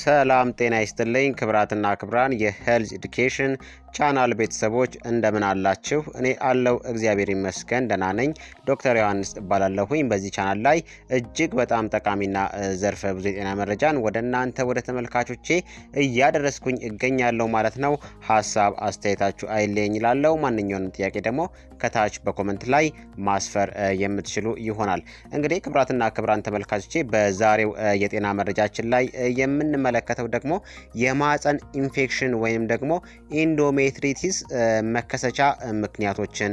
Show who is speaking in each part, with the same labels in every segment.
Speaker 1: ሰላም ጤና ይስጥልኝ ክብራትና ክብራን የሄልዝ ኤዱኬሽን ቻናል ቤተሰቦች እንደምን አላችሁ? እኔ አለው እግዚአብሔር ይመስገን ደህና ነኝ። ዶክተር ዮሐንስ እባላለሁኝ። በዚህ ቻናል ላይ እጅግ በጣም ጠቃሚና ዘርፈ ብዙ የጤና መረጃን ወደ እናንተ ወደ ተመልካቾቼ እያደረስኩኝ እገኛለሁ ማለት ነው። ሀሳብ አስተያየታችሁ አይለኝ ይላለው። ማንኛውንም ጥያቄ ደግሞ ከታች በኮመንት ላይ ማስፈር የምትችሉ ይሆናል። እንግዲህ ክብራትና ክብራን ተመልካቾቼ በዛሬው የጤና መረጃችን ላይ የምን የምንመለከተው ደግሞ የማፀን ኢንፌክሽን ወይም ደግሞ ኢንዶሜትሪቲስ መከሰቻ ምክንያቶችን፣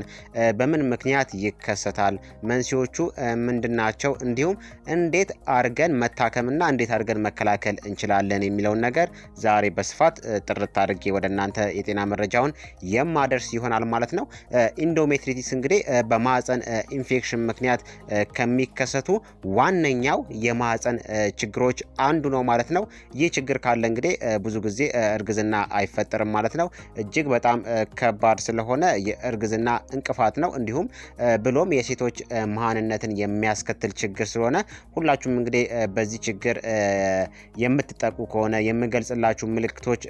Speaker 1: በምን ምክንያት ይከሰታል፣ መንስኤዎቹ ምንድናቸው፣ እንዲሁም እንዴት አድርገን መታከምና እንዴት አድርገን መከላከል እንችላለን የሚለውን ነገር ዛሬ በስፋት ጥርት አድርጌ ወደ እናንተ የጤና መረጃውን የማደርስ ይሆናል ማለት ነው። ኢንዶሜትሪቲስ እንግዲህ በማፀን ኢንፌክሽን ምክንያት ከሚከሰቱ ዋነኛው የማፀን ችግሮች አንዱ ነው ማለት ነው። ይህ ችግር ካለ እንግዲህ ብዙ ጊዜ እርግዝና አይፈጠርም ማለት ነው። እጅግ በጣም ከባድ ስለሆነ የእርግዝና እንቅፋት ነው። እንዲሁም ብሎም የሴቶች መሀንነትን የሚያስከትል ችግር ስለሆነ ሁላችሁም እንግዲህ በዚህ ችግር የምትጠቁ ከሆነ የምገልጽላችሁ ምልክቶች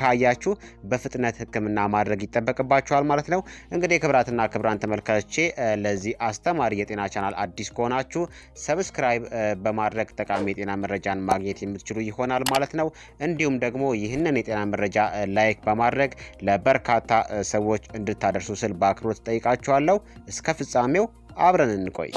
Speaker 1: ካያችሁ በፍጥነት ሕክምና ማድረግ ይጠበቅባችኋል ማለት ነው። እንግዲህ ክብራትና ክብራን ተመልካቼ ለዚህ አስተማሪ የጤና ቻናል አዲስ ከሆናችሁ ሰብስክራይብ በማድረግ ጠቃሚ የጤና መረጃን ማግኘት የምትችሉ ይሆናል። ይሆናል ማለት ነው። እንዲሁም ደግሞ ይህንን የጤና መረጃ ላይክ በማድረግ ለበርካታ ሰዎች እንድታደርሱ ስል በአክብሮት ጠይቃችኋለሁ። እስከ ፍጻሜው አብረን እንቆይ።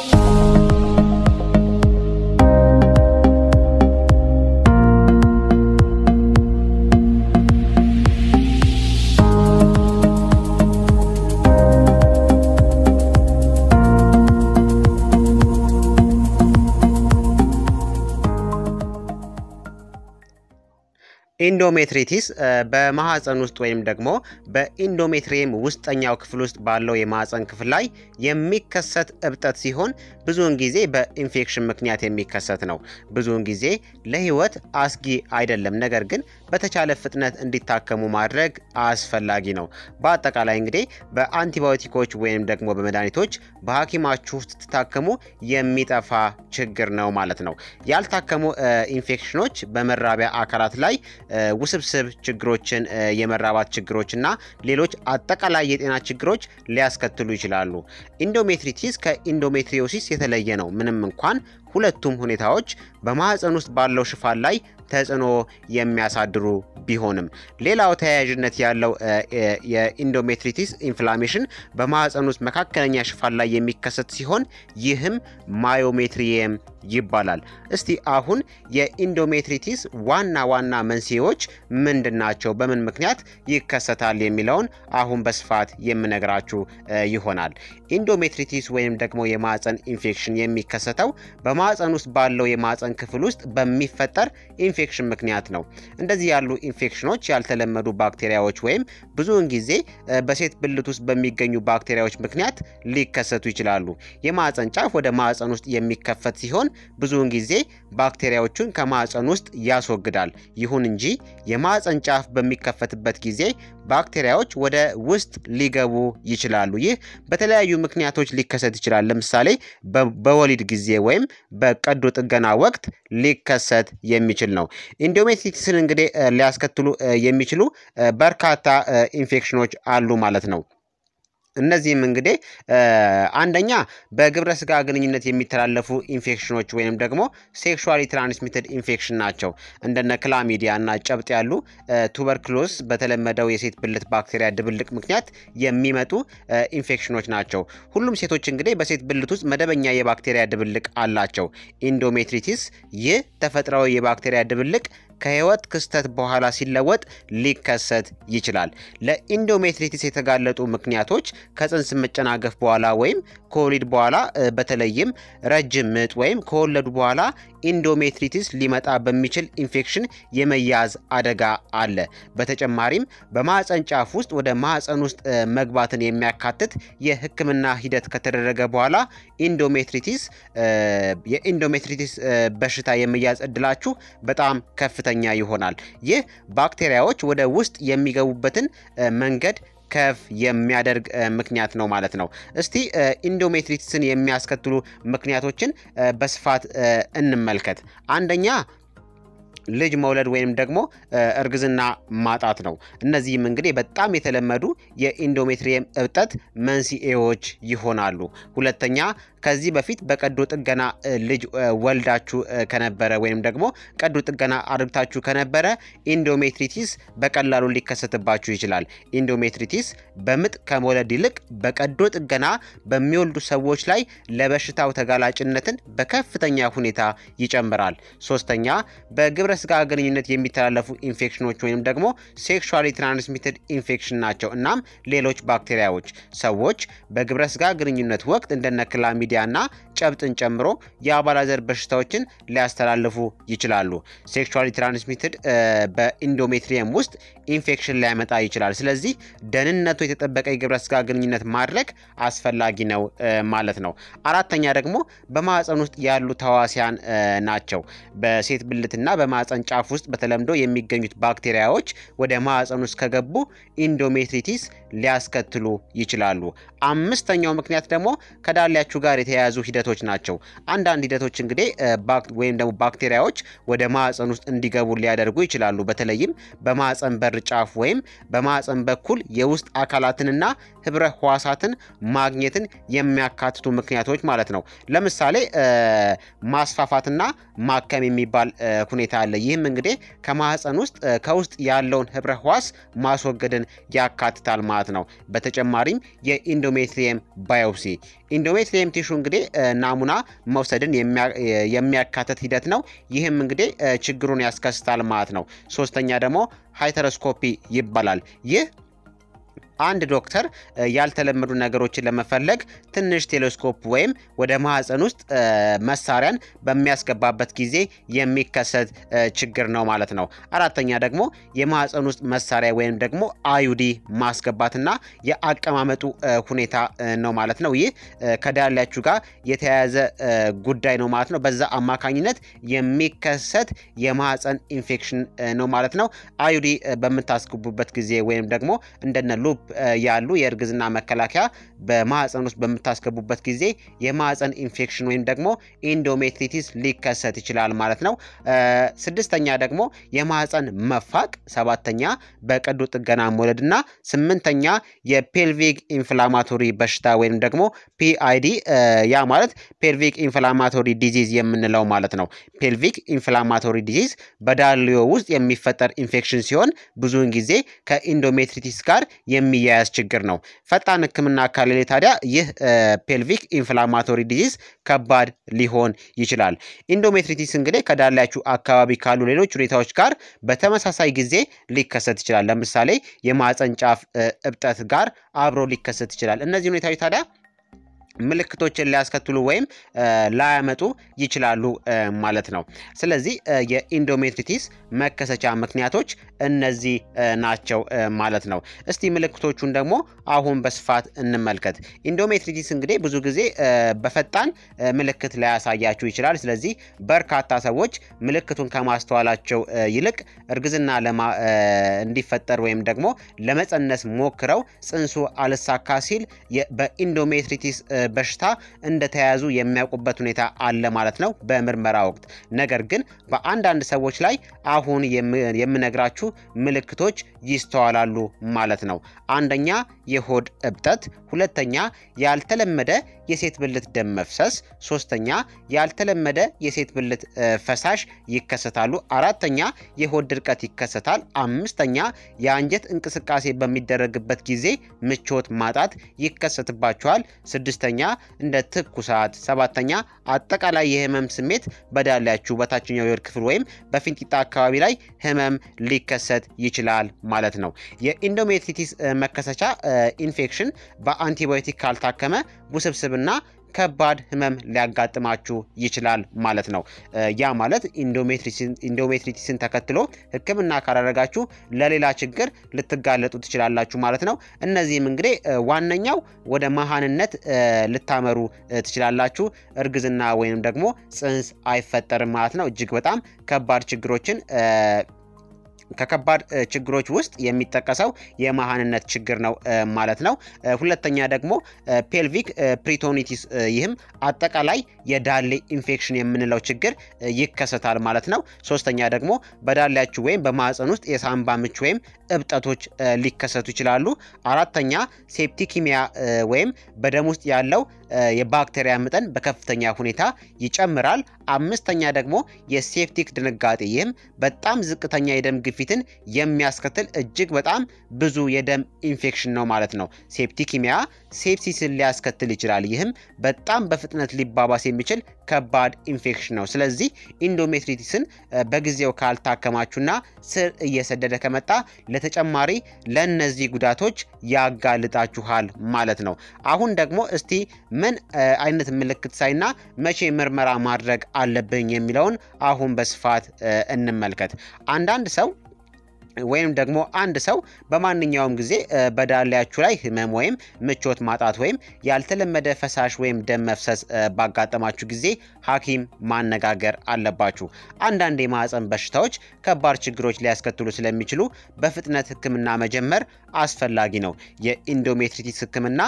Speaker 1: ኢንዶሜትሪቲስ በማህፀን ውስጥ ወይም ደግሞ በኢንዶሜትሪየም ውስጠኛው ክፍል ውስጥ ባለው የማህፀን ክፍል ላይ የሚከሰት እብጠት ሲሆን ብዙውን ጊዜ በኢንፌክሽን ምክንያት የሚከሰት ነው። ብዙውን ጊዜ ለህይወት አስጊ አይደለም፣ ነገር ግን በተቻለ ፍጥነት እንዲታከሙ ማድረግ አስፈላጊ ነው። በአጠቃላይ እንግዲህ በአንቲባዮቲኮች ወይም ደግሞ በመድኃኒቶች በሐኪማችሁ ስትታከሙ የሚጠፋ ችግር ነው ማለት ነው። ያልታከሙ ኢንፌክሽኖች በመራቢያ አካላት ላይ ውስብስብ ችግሮችን፣ የመራባት ችግሮች እና ሌሎች አጠቃላይ የጤና ችግሮች ሊያስከትሉ ይችላሉ። ኢንዶሜትሪቲስ ከኢንዶሜትሪዮሲስ የተለየ ነው። ምንም እንኳን ሁለቱም ሁኔታዎች በማህፀን ውስጥ ባለው ሽፋን ላይ ተጽዕኖ የሚያሳድሩ ቢሆንም ሌላው ተያያዥነት ያለው የኢንዶሜትሪቲስ ኢንፍላሜሽን በማህፀን ውስጥ መካከለኛ ሽፋን ላይ የሚከሰት ሲሆን ይህም ማዮሜትሪየም ይባላል። እስቲ አሁን የኢንዶሜትሪቲስ ዋና ዋና መንስኤዎች ምንድን ናቸው? በምን ምክንያት ይከሰታል? የሚለውን አሁን በስፋት የምነግራችሁ ይሆናል። ኢንዶሜትሪቲስ ወይም ደግሞ የማፀን ኢንፌክሽን የሚከሰተው በማፀን ውስጥ ባለው የማፀን ክፍል ውስጥ በሚፈጠር ኢንፌክሽን ምክንያት ነው። እንደዚህ ያሉ ኢንፌክሽኖች ያልተለመዱ ባክቴሪያዎች ወይም ብዙውን ጊዜ በሴት ብልት ውስጥ በሚገኙ ባክቴሪያዎች ምክንያት ሊከሰቱ ይችላሉ። የማፀን ጫፍ ወደ ማፀን ውስጥ የሚከፈት ሲሆን ብዙውን ጊዜ ባክቴሪያዎቹን ከማዕፀን ውስጥ ያስወግዳል። ይሁን እንጂ የማዕፀን ጫፍ በሚከፈትበት ጊዜ ባክቴሪያዎች ወደ ውስጥ ሊገቡ ይችላሉ። ይህ በተለያዩ ምክንያቶች ሊከሰት ይችላል። ለምሳሌ በወሊድ ጊዜ ወይም በቀዶ ጥገና ወቅት ሊከሰት የሚችል ነው። ኢንዶሜትሪቲስን እንግዲህ ሊያስከትሉ የሚችሉ በርካታ ኢንፌክሽኖች አሉ ማለት ነው። እነዚህም እንግዲህ አንደኛ በግብረ ስጋ ግንኙነት የሚተላለፉ ኢንፌክሽኖች ወይንም ደግሞ ሴክሹዋሊ ትራንስሚትድ ኢንፌክሽን ናቸው። እንደነ ክላሚዲያ እና ጨብጥ ያሉ ቱበርክሎስ በተለመደው የሴት ብልት ባክቴሪያ ድብልቅ ምክንያት የሚመጡ ኢንፌክሽኖች ናቸው። ሁሉም ሴቶች እንግዲህ በሴት ብልት ውስጥ መደበኛ የባክቴሪያ ድብልቅ አላቸው። ኢንዶሜትሪቲስ፣ ይህ ተፈጥሯዊ የባክቴሪያ ድብልቅ ከህይወት ክስተት በኋላ ሲለወጥ ሊከሰት ይችላል። ለኢንዶሜትሪቲስ የተጋለጡ ምክንያቶች ከጽንስ መጨናገፍ በኋላ ወይም ከወሊድ በኋላ በተለይም ረጅም ምጥ ወይም ከወለዱ በኋላ ኢንዶሜትሪቲስ ሊመጣ በሚችል ኢንፌክሽን የመያዝ አደጋ አለ። በተጨማሪም በማህፀን ጫፍ ውስጥ ወደ ማህፀን ውስጥ መግባትን የሚያካትት የህክምና ሂደት ከተደረገ በኋላ ኢንዶሜትሪቲስ የኢንዶሜትሪቲስ በሽታ የመያዝ እድላችሁ በጣም ከፍተኛ ይሆናል። ይህ ባክቴሪያዎች ወደ ውስጥ የሚገቡበትን መንገድ ከፍ የሚያደርግ ምክንያት ነው ማለት ነው። እስቲ ኢንዶሜትሪትስን የሚያስከትሉ ምክንያቶችን በስፋት እንመልከት። አንደኛ ልጅ መውለድ ወይም ደግሞ እርግዝና ማጣት ነው። እነዚህም እንግዲህ በጣም የተለመዱ የኢንዶሜትሪየም እብጠት መንስኤዎች ይሆናሉ። ሁለተኛ ከዚህ በፊት በቀዶ ጥገና ልጅ ወልዳችሁ ከነበረ ወይም ደግሞ ቀዶ ጥገና አድርግታችሁ ከነበረ ኢንዶሜትሪቲስ በቀላሉ ሊከሰትባችሁ ይችላል። ኢንዶሜትሪቲስ በምጥ ከመውለድ ይልቅ በቀዶ ጥገና በሚወልዱ ሰዎች ላይ ለበሽታው ተጋላጭነትን በከፍተኛ ሁኔታ ይጨምራል። ሶስተኛ በግብረ ስጋ ግንኙነት የሚተላለፉ ኢንፌክሽኖች ወይም ደግሞ ሴክሹዋሊ ትራንስሚትድ ኢንፌክሽን ናቸው። እናም ሌሎች ባክቴሪያዎች ሰዎች በግብረ ስጋ ግንኙነት ወቅት እንደነ ክላሚ ሚዲያና ጨብጥን ጨምሮ የአባላዘር በሽታዎችን ሊያስተላልፉ ይችላሉ። ሴክሹዋሊ ትራንስሚትድ በኢንዶሜትሪየም ውስጥ ኢንፌክሽን ሊያመጣ ይችላል። ስለዚህ ደህንነቱ የተጠበቀ የግብረ ስጋ ግንኙነት ማድረግ አስፈላጊ ነው ማለት ነው። አራተኛ ደግሞ በማዕፀን ውስጥ ያሉ ተዋሲያን ናቸው። በሴት ብልትና በማዕፀን ጫፍ ውስጥ በተለምዶ የሚገኙት ባክቴሪያዎች ወደ ማዕፀን ውስጥ ከገቡ ኢንዶሜትሪቲስ ሊያስከትሉ ይችላሉ። አምስተኛው ምክንያት ደግሞ ከዳሊያችሁ ጋር የተያያዙ ሂደቶች ሂደቶች ናቸው። አንዳንድ ሂደቶች እንግዲህ ወይም ደግሞ ባክቴሪያዎች ወደ ማዕፀን ውስጥ እንዲገቡ ሊያደርጉ ይችላሉ። በተለይም በማዕፀን በር ጫፍ ወይም በማዕፀን በኩል የውስጥ አካላትንና ህብረ ህዋሳትን ማግኘትን የሚያካትቱ ምክንያቶች ማለት ነው። ለምሳሌ ማስፋፋትና ማከም የሚባል ሁኔታ አለ። ይህም እንግዲህ ከማህፀን ውስጥ ከውስጥ ያለውን ህብረ ህዋስ ማስወገድን ያካትታል ማለት ነው። በተጨማሪም የኢንዶሜትሪየም ባዮፕሲ ኢንዶሜትሪየም ቲሹ እንግዲህ ናሙና መውሰድን የሚያካተት ሂደት ነው። ይህም እንግዲህ ችግሩን ያስከስታል ማለት ነው። ሶስተኛ ደግሞ ሃይተሮስኮፒ ይባላል። ይህ አንድ ዶክተር ያልተለመዱ ነገሮችን ለመፈለግ ትንሽ ቴሌስኮፕ ወይም ወደ ማህፀን ውስጥ መሳሪያን በሚያስገባበት ጊዜ የሚከሰት ችግር ነው ማለት ነው። አራተኛ ደግሞ የማህፀን ውስጥ መሳሪያ ወይም ደግሞ አዩዲ ማስገባትና የአቀማመጡ ሁኔታ ነው ማለት ነው። ይህ ከዳላችሁ ጋር የተያያዘ ጉዳይ ነው ማለት ነው። በዛ አማካኝነት የሚከሰት የማህፀን ኢንፌክሽን ነው ማለት ነው። አዩዲ በምታስገቡበት ጊዜ ወይም ደግሞ እንደነ ሉፕ ያሉ የእርግዝና መከላከያ በማህፀን ውስጥ በምታስገቡበት ጊዜ የማህፀን ኢንፌክሽን ወይም ደግሞ ኢንዶሜትሪቲስ ሊከሰት ይችላል ማለት ነው። ስድስተኛ ደግሞ የማህፀን መፋቅ፣ ሰባተኛ በቀዶ ጥገና መውለድ እና ስምንተኛ የፔልቪክ ኢንፍላማቶሪ በሽታ ወይም ደግሞ ፒአይዲ ያ ማለት ፔልቪክ ኢንፍላማቶሪ ዲዚዝ የምንለው ማለት ነው። ፔልቪክ ኢንፍላማቶሪ ዲዚዝ በዳልዮ ውስጥ የሚፈጠር ኢንፌክሽን ሲሆን ብዙውን ጊዜ ከኢንዶሜትሪቲስ ጋር የሚ የሚያያዝ ችግር ነው። ፈጣን ህክምና ካሌሌ ታዲያ ይህ ፔልቪክ ኢንፍላማቶሪ ዲዚዝ ከባድ ሊሆን ይችላል። ኢንዶሜትሪቲስ እንግዲህ ከዳላችሁ አካባቢ ካሉ ሌሎች ሁኔታዎች ጋር በተመሳሳይ ጊዜ ሊከሰት ይችላል። ለምሳሌ የማህፀን ጫፍ እብጠት ጋር አብሮ ሊከሰት ይችላል። እነዚህ ሁኔታዎች ታዲያ ምልክቶችን ሊያስከትሉ ወይም ላያመጡ ይችላሉ ማለት ነው። ስለዚህ የኢንዶሜትሪቲስ መከሰቻ ምክንያቶች እነዚህ ናቸው ማለት ነው። እስቲ ምልክቶቹን ደግሞ አሁን በስፋት እንመልከት። ኢንዶሜትሪቲስ እንግዲህ ብዙ ጊዜ በፈጣን ምልክት ላያሳያችሁ ይችላል። ስለዚህ በርካታ ሰዎች ምልክቱን ከማስተዋላቸው ይልቅ እርግዝና እንዲፈጠር ወይም ደግሞ ለመፀነስ ሞክረው ጽንሱ አልሳካ ሲል በኢንዶሜትሪቲስ በሽታ እንደተያያዙ የሚያውቁበት ሁኔታ አለ ማለት ነው በምርመራ ወቅት። ነገር ግን በአንዳንድ ሰዎች ላይ አሁን የምነግራችሁ ምልክቶች ይስተዋላሉ ማለት ነው። አንደኛ የሆድ እብጠት፣ ሁለተኛ ያልተለመደ የሴት ብልት ደም መፍሰስ፣ ሶስተኛ ያልተለመደ የሴት ብልት ፈሳሽ ይከሰታሉ፣ አራተኛ የሆድ ድርቀት ይከሰታል፣ አምስተኛ የአንጀት እንቅስቃሴ በሚደረግበት ጊዜ ምቾት ማጣት ይከሰትባቸዋል፣ ስድስተኛ እንደ ትኩሳት፣ ሰባተኛ አጠቃላይ የህመም ስሜት በዳላችሁ በታችኛው የወድ ክፍል ወይም በፊንጢጣ አካባቢ ላይ ህመም ሊከሰት ይችላል ማለት ነው። የኢንዶሜትሪቲስ መከሰቻ ኢንፌክሽን በአንቲባዮቲክ ካልታከመ ውስብስብ እና ከባድ ህመም ሊያጋጥማችሁ ይችላል ማለት ነው። ያ ማለት ኢንዶሜትሪቲስን ተከትሎ ህክምና ካላደረጋችሁ ለሌላ ችግር ልትጋለጡ ትችላላችሁ ማለት ነው። እነዚህም እንግዲህ ዋነኛው ወደ መሃንነት ልታመሩ ትችላላችሁ። እርግዝና ወይም ደግሞ ጽንስ አይፈጠርም ማለት ነው። እጅግ በጣም ከባድ ችግሮችን ከከባድ ችግሮች ውስጥ የሚጠቀሰው የመሃንነት ችግር ነው ማለት ነው። ሁለተኛ ደግሞ ፔልቪክ ፕሪቶኒቲስ፣ ይህም አጠቃላይ የዳሌ ኢንፌክሽን የምንለው ችግር ይከሰታል ማለት ነው። ሶስተኛ ደግሞ በዳሌያችሁ ወይም በማህፀን ውስጥ የሳምባ ምች ወይም እብጠቶች ሊከሰቱ ይችላሉ። አራተኛ ሴፕቲኪሚያ ወይም በደም ውስጥ ያለው የባክቴሪያ መጠን በከፍተኛ ሁኔታ ይጨምራል። አምስተኛ ደግሞ የሴፕቲክ ድንጋጤ፣ ይህም በጣም ዝቅተኛ የደም ግፊትን የሚያስከትል እጅግ በጣም ብዙ የደም ኢንፌክሽን ነው ማለት ነው። ሴፕቲኪሚያ ሴፕሲስን ሊያስከትል ይችላል። ይህም በጣም በፍጥነት ሊባባስ የሚችል ከባድ ኢንፌክሽን ነው። ስለዚህ ኢንዶሜትሪቲስን በጊዜው ካልታከማችሁና ስር እየሰደደ ከመጣ ለተጨማሪ ለእነዚህ ጉዳቶች ያጋልጣችኋል ማለት ነው። አሁን ደግሞ እስቲ ምን አይነት ምልክት ሳይና መቼ ምርመራ ማድረግ አለብኝ የሚለውን አሁን በስፋት እንመልከት። አንዳንድ ሰው ወይም ደግሞ አንድ ሰው በማንኛውም ጊዜ በዳሌያችሁ ላይ ህመም ወይም ምቾት ማጣት ወይም ያልተለመደ ፈሳሽ ወይም ደም መፍሰስ ባጋጠማችሁ ጊዜ ሐኪም ማነጋገር አለባችሁ። አንዳንድ የማህፀን በሽታዎች ከባድ ችግሮች ሊያስከትሉ ስለሚችሉ በፍጥነት ህክምና መጀመር አስፈላጊ ነው። የኢንዶሜትሪቲስ ህክምና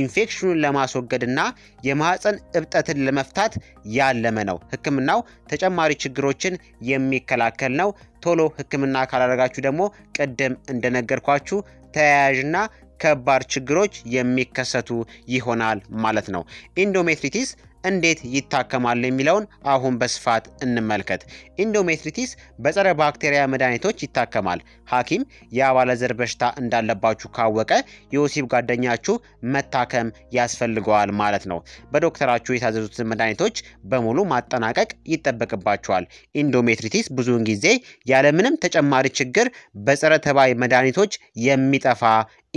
Speaker 1: ኢንፌክሽኑን ለማስወገድና የማህፀን እብጠትን ለመፍታት ያለመ ነው። ህክምናው ተጨማሪ ችግሮችን የሚከላከል ነው። ቶሎ ህክምና ካላደረጋችሁ ደግሞ ቅድም እንደነገርኳችሁ ተያያዥና ከባድ ችግሮች የሚከሰቱ ይሆናል ማለት ነው። ኢንዶሜትሪቲስ እንዴት ይታከማል የሚለውን አሁን በስፋት እንመልከት። ኢንዶሜትሪቲስ በጸረ ባክቴሪያ መድኃኒቶች ይታከማል። ሐኪም የአባለዘር በሽታ እንዳለባችሁ ካወቀ የወሲብ ጓደኛችሁ መታከም ያስፈልገዋል ማለት ነው። በዶክተራችሁ የታዘዙትን መድኃኒቶች በሙሉ ማጠናቀቅ ይጠበቅባቸዋል። ኢንዶሜትሪቲስ ብዙውን ጊዜ ያለምንም ተጨማሪ ችግር በጸረ ተባይ መድኃኒቶች የሚጠፋ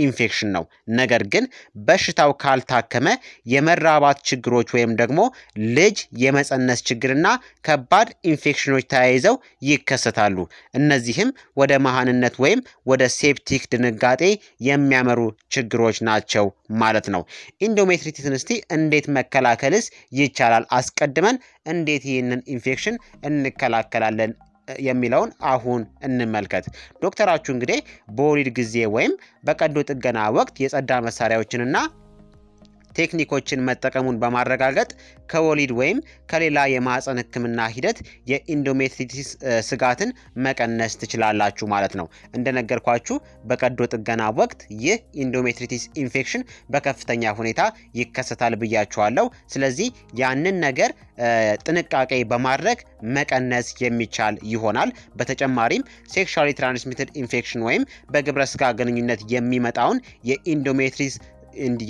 Speaker 1: ኢንፌክሽን ነው። ነገር ግን በሽታው ካልታከመ የመራባት ችግሮች ወይም ደግሞ ልጅ የመፀነስ ችግርና ከባድ ኢንፌክሽኖች ተያይዘው ይከሰታሉ። እነዚህም ወደ መሃንነት ወይም ወደ ሴፕቲክ ድንጋጤ የሚያመሩ ችግሮች ናቸው ማለት ነው። ኢንዶሜትሪቲስን እስቲ እንዴት መከላከልስ ይቻላል? አስቀድመን እንዴት ይህንን ኢንፌክሽን እንከላከላለን የሚለውን አሁን እንመልከት። ዶክተራችሁ እንግዲህ በወሊድ ጊዜ ወይም በቀዶ ጥገና ወቅት የጸዳ መሳሪያዎችንና ቴክኒኮችን መጠቀሙን በማረጋገጥ ከወሊድ ወይም ከሌላ የማህፀን ህክምና ሂደት የኢንዶሜትሪቲስ ስጋትን መቀነስ ትችላላችሁ ማለት ነው። እንደነገርኳችሁ በቀዶ ጥገና ወቅት ይህ ኢንዶሜትሪቲስ ኢንፌክሽን በከፍተኛ ሁኔታ ይከሰታል ብያችኋለሁ። ስለዚህ ያንን ነገር ጥንቃቄ በማድረግ መቀነስ የሚቻል ይሆናል። በተጨማሪም ሴክሹዋሊ ትራንስሚትድ ኢንፌክሽን ወይም በግብረ ስጋ ግንኙነት የሚመጣውን የኢንዶሜትሪስ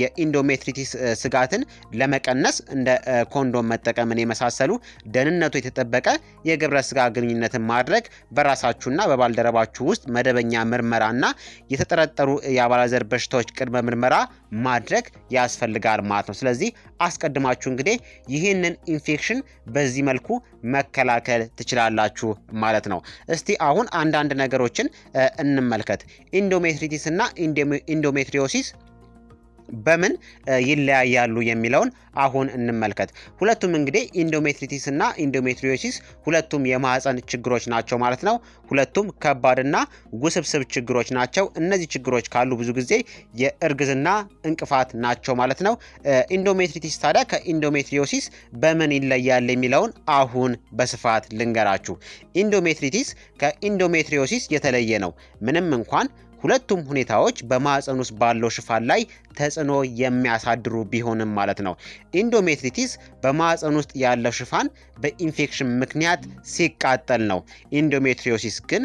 Speaker 1: የኢንዶሜትሪቲስ ስጋትን ለመቀነስ እንደ ኮንዶም መጠቀምን የመሳሰሉ ደህንነቱ የተጠበቀ የግብረ ስጋ ግንኙነትን ማድረግ በራሳችሁና በባልደረባችሁ ውስጥ መደበኛ ምርመራና የተጠረጠሩ የአባላዘር በሽታዎች ቅድመ ምርመራ ማድረግ ያስፈልጋል ማለት ነው። ስለዚህ አስቀድማችሁ እንግዲህ ይህንን ኢንፌክሽን በዚህ መልኩ መከላከል ትችላላችሁ ማለት ነው። እስቲ አሁን አንዳንድ ነገሮችን እንመልከት። ኢንዶሜትሪቲስ እና ኢንዶሜትሪዮሲስ በምን ይለያያሉ የሚለውን አሁን እንመልከት። ሁለቱም እንግዲህ ኢንዶሜትሪቲስ እና ኢንዶሜትሪዮሲስ ሁለቱም የማህፀን ችግሮች ናቸው ማለት ነው። ሁለቱም ከባድና ውስብስብ ችግሮች ናቸው። እነዚህ ችግሮች ካሉ ብዙ ጊዜ የእርግዝና እንቅፋት ናቸው ማለት ነው። ኢንዶሜትሪቲስ ታዲያ ከኢንዶሜትሪዮሲስ በምን ይለያል የሚለውን አሁን በስፋት ልንገራችሁ። ኢንዶሜትሪቲስ ከኢንዶሜትሪዮሲስ የተለየ ነው። ምንም እንኳን ሁለቱም ሁኔታዎች በማህፀን ውስጥ ባለው ሽፋን ላይ ተጽዕኖ የሚያሳድሩ ቢሆንም ማለት ነው። ኢንዶሜትሪቲስ በማህፀን ውስጥ ያለው ሽፋን በኢንፌክሽን ምክንያት ሲቃጠል ነው። ኢንዶሜትሪዮሲስ ግን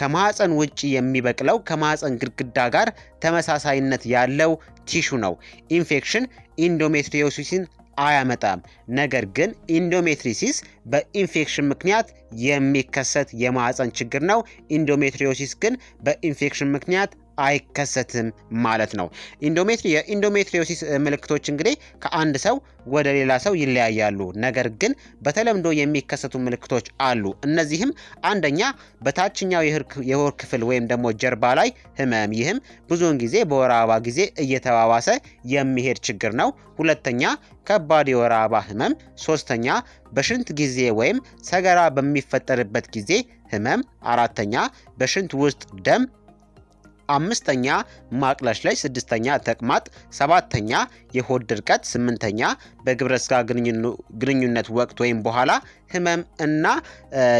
Speaker 1: ከማህፀን ውጭ የሚበቅለው ከማህፀን ግድግዳ ጋር ተመሳሳይነት ያለው ቲሹ ነው። ኢንፌክሽን ኢንዶሜትሪዮሲስን አያመጣም። ነገር ግን ኢንዶሜትሪሲስ በኢንፌክሽን ምክንያት የሚከሰት የማዕፀን ችግር ነው። ኢንዶሜትሪዮሲስ ግን በኢንፌክሽን ምክንያት አይከሰትም ማለት ነው። ኢንዶሜትሪ የኢንዶሜትሪዮሲስ ምልክቶች እንግዲህ ከአንድ ሰው ወደ ሌላ ሰው ይለያያሉ። ነገር ግን በተለምዶ የሚከሰቱ ምልክቶች አሉ። እነዚህም አንደኛ በታችኛው የሆድ ክፍል ወይም ደግሞ ጀርባ ላይ ህመም፣ ይህም ብዙውን ጊዜ በወር አበባ ጊዜ እየተባባሰ የሚሄድ ችግር ነው። ሁለተኛ ከባድ የወር አበባ ህመም፣ ሶስተኛ በሽንት ጊዜ ወይም ሰገራ በሚፈጠርበት ጊዜ ህመም፣ አራተኛ በሽንት ውስጥ ደም አምስተኛ ማቅለሽለሽ፣ ስድስተኛ ተቅማጥ፣ ሰባተኛ የሆድ ድርቀት፣ ስምንተኛ በግብረ ስጋ ግንኙነት ወቅት ወይም በኋላ ህመም እና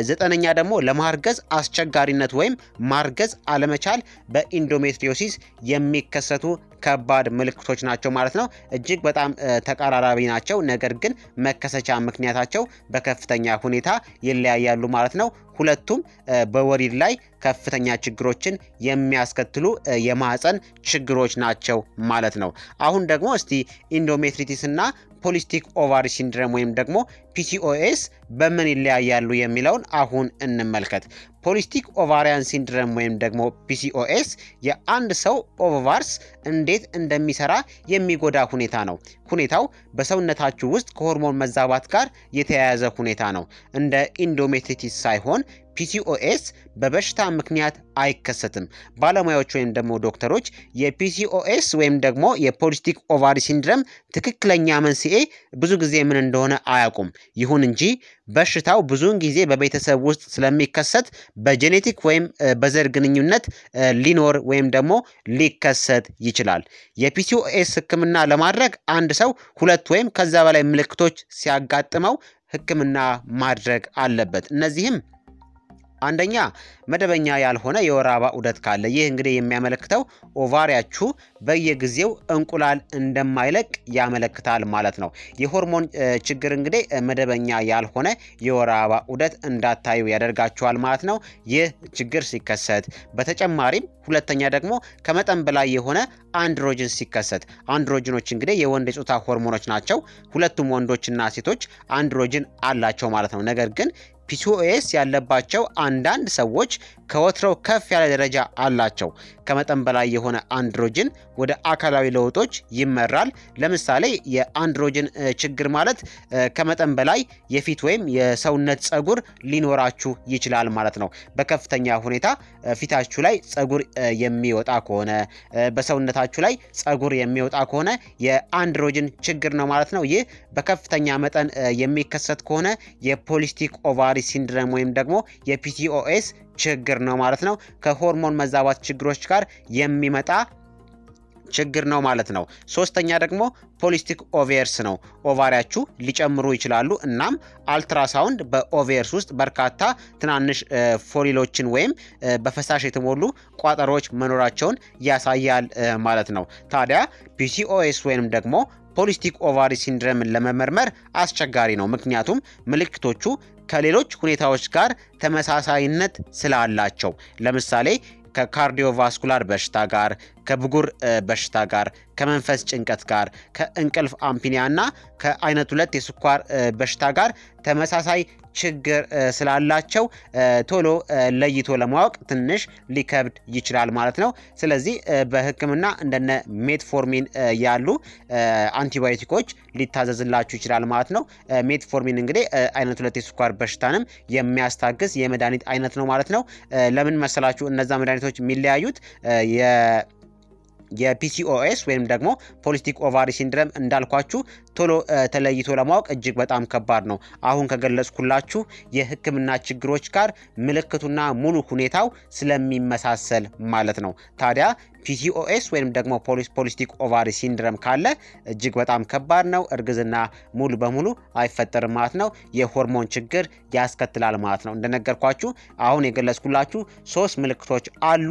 Speaker 1: ዘጠነኛ ደግሞ ለማርገዝ አስቸጋሪነት ወይም ማርገዝ አለመቻል በኢንዶሜትሪዮሲስ የሚከሰቱ ከባድ ምልክቶች ናቸው ማለት ነው። እጅግ በጣም ተቀራራቢ ናቸው፣ ነገር ግን መከሰቻ ምክንያታቸው በከፍተኛ ሁኔታ ይለያያሉ ማለት ነው። ሁለቱም በወሊድ ላይ ከፍተኛ ችግሮችን የሚያስከትሉ የማህፀን ችግሮች ናቸው ማለት ነው። አሁን ደግሞ እስቲ ኢንዶሜትሪቲስ እና ፖሊስቲክ ኦቫሪ ሲንድረም ወይም ደግሞ ፒሲኦኤስ በምን ይለያያሉ የሚለውን አሁን እንመልከት። ፖሊስቲክ ኦቫሪያን ሲንድረም ወይም ደግሞ ፒሲኦኤስ የአንድ ሰው ኦቫርስ እንዴት እንደሚሰራ የሚጎዳ ሁኔታ ነው። ሁኔታው በሰውነታችሁ ውስጥ ከሆርሞን መዛባት ጋር የተያያዘ ሁኔታ ነው። እንደ ኢንዶሜትሪቲስ ሳይሆን ፒሲኦኤስ በበሽታ ምክንያት አይከሰትም። ባለሙያዎች ወይም ደግሞ ዶክተሮች የፒሲኦኤስ ወይም ደግሞ የፖሊስቲክ ኦቫሪ ሲንድረም ትክክለኛ መንስኤ ብዙ ጊዜ ምን እንደሆነ አያውቁም። ይሁን እንጂ በሽታው ብዙውን ጊዜ በቤተሰብ ውስጥ ስለሚከሰት በጄኔቲክ ወይም በዘር ግንኙነት ሊኖር ወይም ደግሞ ሊከሰት ይችላል። የፒሲኦኤስ ሕክምና ለማድረግ አንድ ሰው ሁለት ወይም ከዛ በላይ ምልክቶች ሲያጋጥመው ሕክምና ማድረግ አለበት። እነዚህም አንደኛ መደበኛ ያልሆነ የወር አበባ ዑደት ካለ ይህ እንግዲህ የሚያመለክተው ኦቫሪያችሁ በየጊዜው እንቁላል እንደማይለቅ ያመለክታል ማለት ነው። የሆርሞን ችግር እንግዲህ መደበኛ ያልሆነ የወር አበባ ዑደት እንዳታዩ ያደርጋችኋል ማለት ነው። ይህ ችግር ሲከሰት በተጨማሪም ሁለተኛ ደግሞ ከመጠን በላይ የሆነ አንድሮጅን ሲከሰት፣ አንድሮጅኖች እንግዲህ የወንድ የጾታ ሆርሞኖች ናቸው። ሁለቱም ወንዶችና ሴቶች አንድሮጅን አላቸው ማለት ነው። ነገር ግን ፒሲኦኤስ ያለባቸው አንዳንድ ሰዎች ከወትሮው ከፍ ያለ ደረጃ አላቸው። ከመጠን በላይ የሆነ አንድሮጅን ወደ አካላዊ ለውጦች ይመራል። ለምሳሌ የአንድሮጅን ችግር ማለት ከመጠን በላይ የፊት ወይም የሰውነት ጸጉር ሊኖራችሁ ይችላል ማለት ነው። በከፍተኛ ሁኔታ ፊታችሁ ላይ ጸጉር የሚወጣ ከሆነ፣ በሰውነታችሁ ላይ ጸጉር የሚወጣ ከሆነ የአንድሮጅን ችግር ነው ማለት ነው። ይህ በከፍተኛ መጠን የሚከሰት ከሆነ የፖሊስቲክ ኦቫሪ ፒቱታሪ ሲንድረም ወይም ደግሞ የፒቲኦኤስ ችግር ነው ማለት ነው። ከሆርሞን መዛባት ችግሮች ጋር የሚመጣ ችግር ነው ማለት ነው። ሶስተኛ ደግሞ ፖሊስቲክ ኦቬርስ ነው። ኦቫሪያችሁ ሊጨምሩ ይችላሉ። እናም አልትራሳውንድ በኦቬርስ ውስጥ በርካታ ትናንሽ ፎሊሎችን ወይም በፈሳሽ የተሞሉ ቋጠሮች መኖራቸውን ያሳያል ማለት ነው። ታዲያ ፒሲኦኤስ ወይንም ደግሞ ፖሊስቲክ ኦቫሪ ሲንድረምን ለመመርመር አስቸጋሪ ነው። ምክንያቱም ምልክቶቹ ከሌሎች ሁኔታዎች ጋር ተመሳሳይነት ስላላቸው ለምሳሌ ከካርዲዮቫስኩላር በሽታ ጋር ከብጉር በሽታ ጋር፣ ከመንፈስ ጭንቀት ጋር፣ ከእንቅልፍ አምፒኒያ እና ከአይነት ሁለት የስኳር በሽታ ጋር ተመሳሳይ ችግር ስላላቸው ቶሎ ለይቶ ለማወቅ ትንሽ ሊከብድ ይችላል ማለት ነው። ስለዚህ በሕክምና እንደነ ሜትፎርሚን ያሉ አንቲባዮቲኮች ሊታዘዝላችሁ ይችላል ማለት ነው። ሜትፎርሚን እንግዲህ አይነት ሁለት የስኳር በሽታንም የሚያስታግስ የመድኃኒት አይነት ነው ማለት ነው። ለምን መሰላችሁ እነዛ መድኃኒቶች የሚለያዩት የፒሲኦኤስ ወይም ደግሞ ፖሊስቲክ ኦቫሪ ሲንድረም እንዳልኳችሁ ቶሎ ተለይቶ ለማወቅ እጅግ በጣም ከባድ ነው። አሁን ከገለጽኩላችሁ የህክምና ችግሮች ጋር ምልክቱና ሙሉ ሁኔታው ስለሚመሳሰል ማለት ነው። ታዲያ ፒሲኦኤስ ወይም ደግሞ ፖሊስቲክ ኦቫሪ ሲንድረም ካለ እጅግ በጣም ከባድ ነው። እርግዝና ሙሉ በሙሉ አይፈጠርም ማለት ነው። የሆርሞን ችግር ያስከትላል ማለት ነው። እንደነገርኳችሁ አሁን የገለጽኩላችሁ ሶስት ምልክቶች አሉ።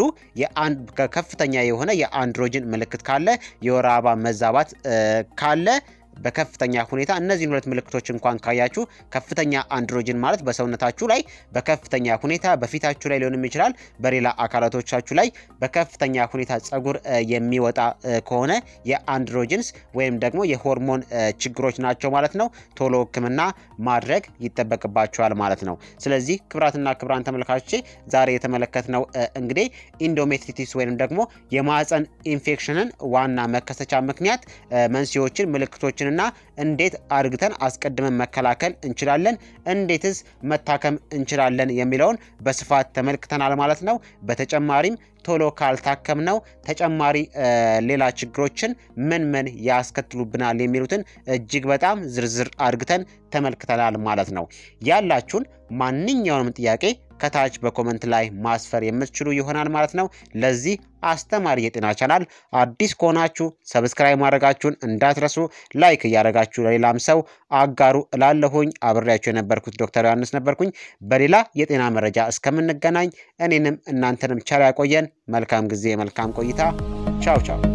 Speaker 1: ከፍተኛ የሆነ የአንድሮጅን ምልክት ካለ፣ የወር አበባ መዛባት ካለ በከፍተኛ ሁኔታ እነዚህን ሁለት ምልክቶች እንኳን ካያችሁ ከፍተኛ አንድሮጅን ማለት በሰውነታችሁ ላይ በከፍተኛ ሁኔታ በፊታችሁ ላይ ሊሆንም ይችላል፣ በሌላ አካላቶቻችሁ ላይ በከፍተኛ ሁኔታ ጸጉር የሚወጣ ከሆነ የአንድሮጅንስ ወይም ደግሞ የሆርሞን ችግሮች ናቸው ማለት ነው። ቶሎ ሕክምና ማድረግ ይጠበቅባቸዋል ማለት ነው። ስለዚህ ክብራትና ክብራን ተመልካቾቼ ዛሬ የተመለከትነው እንግዲህ ኢንዶሜትሪቲስ ወይም ደግሞ የማህፀን ኢንፌክሽንን ዋና መከሰቻ ምክንያት መንስኤዎችን፣ ምልክቶችን እና እንዴት አድርግተን አስቀድመን መከላከል እንችላለን፣ እንዴትስ መታከም እንችላለን የሚለውን በስፋት ተመልክተናል ማለት ነው። በተጨማሪም ቶሎ ካልታከም ነው ተጨማሪ ሌላ ችግሮችን ምን ምን ያስከትሉብናል የሚሉትን እጅግ በጣም ዝርዝር አድርግተን ተመልክተናል ማለት ነው። ያላችሁን ማንኛውንም ጥያቄ ከታች በኮመንት ላይ ማስፈር የምትችሉ ይሆናል ማለት ነው። ለዚህ አስተማሪ የጤና ቻናል አዲስ ከሆናችሁ ሰብስክራይብ ማድረጋችሁን እንዳትረሱ፣ ላይክ እያደረጋችሁ ለሌላም ሰው አጋሩ እላለሁኝ። አብሬያችሁ የነበርኩት ዶክተር ዮሐንስ ነበርኩኝ። በሌላ የጤና መረጃ እስከምንገናኝ እኔንም እናንተንም ቸር ያቆየን። መልካም ጊዜ፣ መልካም ቆይታ። ቻው ቻው።